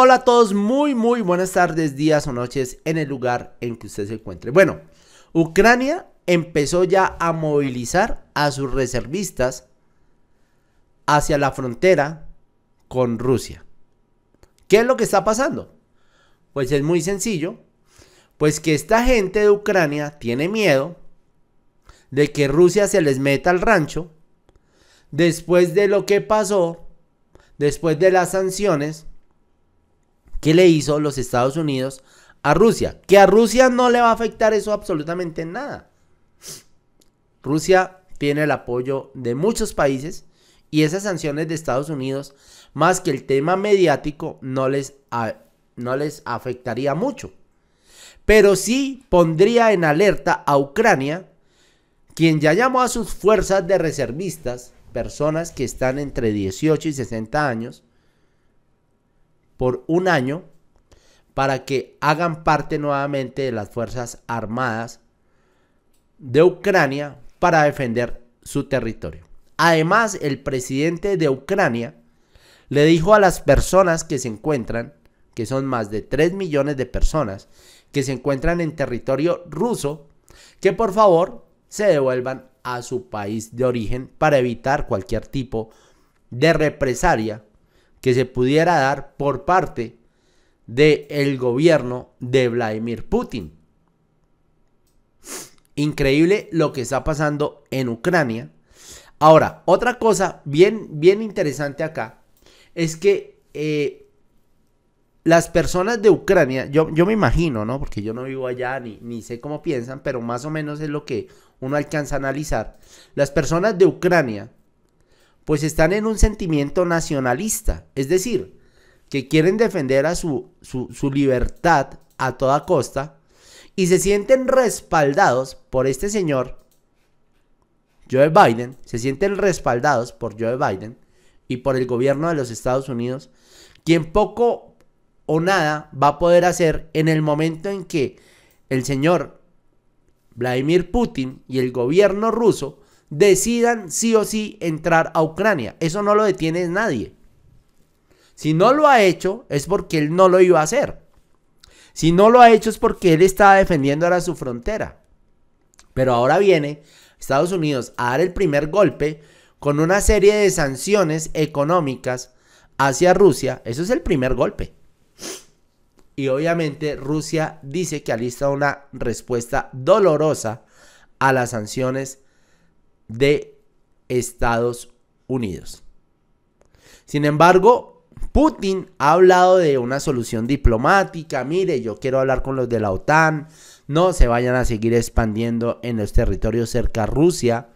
Hola a todos, muy muy buenas tardes, días o noches en el lugar en que usted se encuentre. Bueno, Ucrania empezó ya a movilizar a sus reservistas hacia la frontera con Rusia. ¿Qué es lo que está pasando? Pues es muy sencillo, pues que esta gente de Ucrania tiene miedo de que Rusia se les meta al rancho después de lo que pasó, después de las sanciones ¿Qué le hizo los Estados Unidos a Rusia. Que a Rusia no le va a afectar eso absolutamente nada. Rusia tiene el apoyo de muchos países y esas sanciones de Estados Unidos, más que el tema mediático, no les, no les afectaría mucho. Pero sí pondría en alerta a Ucrania, quien ya llamó a sus fuerzas de reservistas, personas que están entre 18 y 60 años, por un año para que hagan parte nuevamente de las Fuerzas Armadas de Ucrania para defender su territorio. Además, el presidente de Ucrania le dijo a las personas que se encuentran, que son más de 3 millones de personas, que se encuentran en territorio ruso, que por favor se devuelvan a su país de origen para evitar cualquier tipo de represalia que se pudiera dar por parte del el gobierno de Vladimir Putin. Increíble lo que está pasando en Ucrania. Ahora, otra cosa bien, bien interesante acá es que eh, las personas de Ucrania, yo, yo, me imagino, ¿no? Porque yo no vivo allá ni, ni sé cómo piensan, pero más o menos es lo que uno alcanza a analizar. Las personas de Ucrania pues están en un sentimiento nacionalista, es decir, que quieren defender a su, su, su libertad a toda costa y se sienten respaldados por este señor, Joe Biden, se sienten respaldados por Joe Biden y por el gobierno de los Estados Unidos, quien poco o nada va a poder hacer en el momento en que el señor Vladimir Putin y el gobierno ruso decidan sí o sí entrar a Ucrania. Eso no lo detiene nadie. Si no lo ha hecho es porque él no lo iba a hacer. Si no lo ha hecho es porque él estaba defendiendo ahora su frontera. Pero ahora viene Estados Unidos a dar el primer golpe con una serie de sanciones económicas hacia Rusia. Eso es el primer golpe. Y obviamente Rusia dice que alista una respuesta dolorosa a las sanciones de Estados Unidos. Sin embargo, Putin ha hablado de una solución diplomática, mire, yo quiero hablar con los de la OTAN, no se vayan a seguir expandiendo en los territorios cerca a Rusia,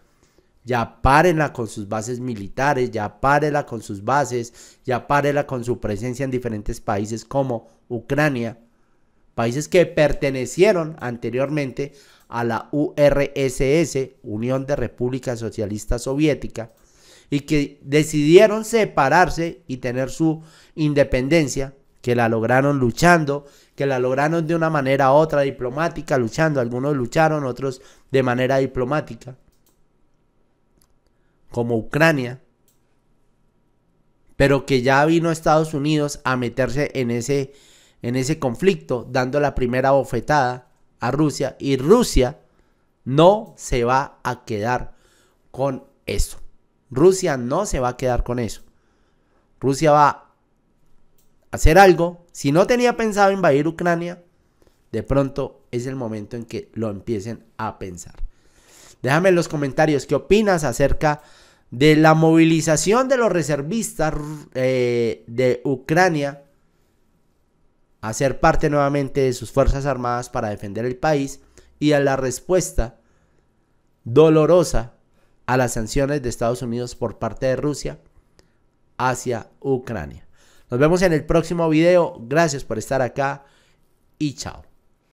ya párenla con sus bases militares, ya párenla con sus bases, ya párenla con su presencia en diferentes países como Ucrania, países que pertenecieron anteriormente a la URSS, Unión de República Socialista Soviética, y que decidieron separarse y tener su independencia, que la lograron luchando, que la lograron de una manera u otra diplomática, luchando, algunos lucharon, otros de manera diplomática, como Ucrania, pero que ya vino Estados Unidos a meterse en ese, en ese conflicto, dando la primera bofetada a Rusia y Rusia no se va a quedar con eso. Rusia no se va a quedar con eso. Rusia va a hacer algo. Si no tenía pensado invadir Ucrania, de pronto es el momento en que lo empiecen a pensar. Déjame en los comentarios qué opinas acerca de la movilización de los reservistas eh, de Ucrania Hacer ser parte nuevamente de sus Fuerzas Armadas para defender el país y a la respuesta dolorosa a las sanciones de Estados Unidos por parte de Rusia hacia Ucrania. Nos vemos en el próximo video. Gracias por estar acá y chao.